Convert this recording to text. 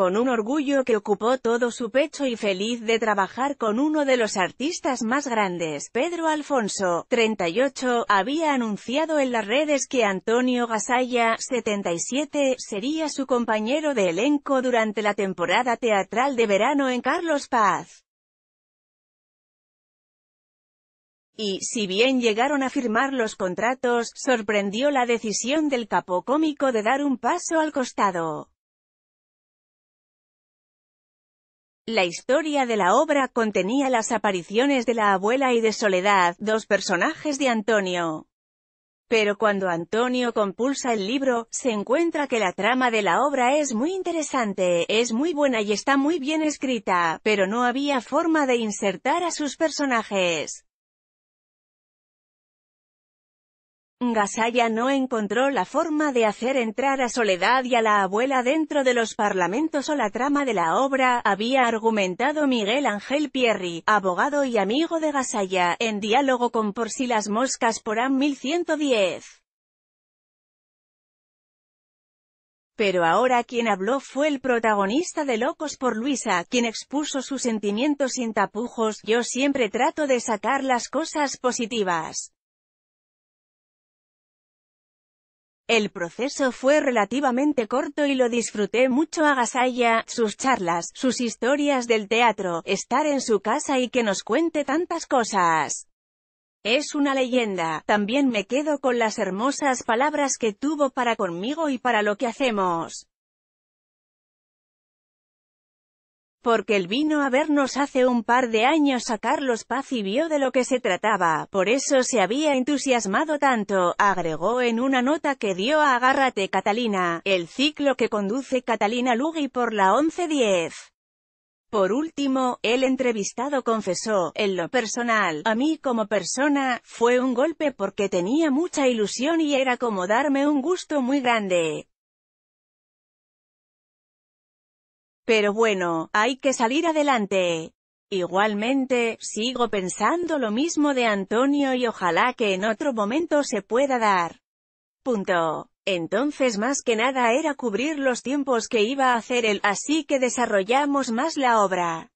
con un orgullo que ocupó todo su pecho y feliz de trabajar con uno de los artistas más grandes, Pedro Alfonso, 38, había anunciado en las redes que Antonio Gasalla, 77, sería su compañero de elenco durante la temporada teatral de verano en Carlos Paz. y, si bien llegaron a firmar los contratos, sorprendió la decisión del capo cómico de dar un paso al costado. La historia de la obra contenía las apariciones de la abuela y de Soledad, dos personajes de Antonio. Pero cuando Antonio compulsa el libro, se encuentra que la trama de la obra es muy interesante, es muy buena y está muy bien escrita, pero no había forma de insertar a sus personajes. Gasaya no encontró la forma de hacer entrar a Soledad y a la abuela dentro de los parlamentos o la trama de la obra, había argumentado Miguel Ángel Pierri, abogado y amigo de Gasaya, en diálogo con Por si las moscas por AM 1110. pero ahora quien habló fue el protagonista de Locos por Luisa, quien expuso sus sentimientos sin tapujos, yo siempre trato de sacar las cosas positivas. El proceso fue relativamente corto y lo disfruté mucho a Gasaya, sus charlas, sus historias del teatro, estar en su casa y que nos cuente tantas cosas. Es una leyenda, también me quedo con las hermosas palabras que tuvo para conmigo y para lo que hacemos. Porque él vino a vernos hace un par de años a Carlos Paz y vio de lo que se trataba, por eso se había entusiasmado tanto, agregó en una nota que dio a Agárrate Catalina, el ciclo que conduce Catalina Lugui por la 11-10. Por último, el entrevistado confesó, en lo personal, a mí como persona, fue un golpe porque tenía mucha ilusión y era como darme un gusto muy grande. Pero bueno, hay que salir adelante. Igualmente, sigo pensando lo mismo de Antonio y ojalá que en otro momento se pueda dar. Punto. Entonces más que nada era cubrir los tiempos que iba a hacer él, así que desarrollamos más la obra.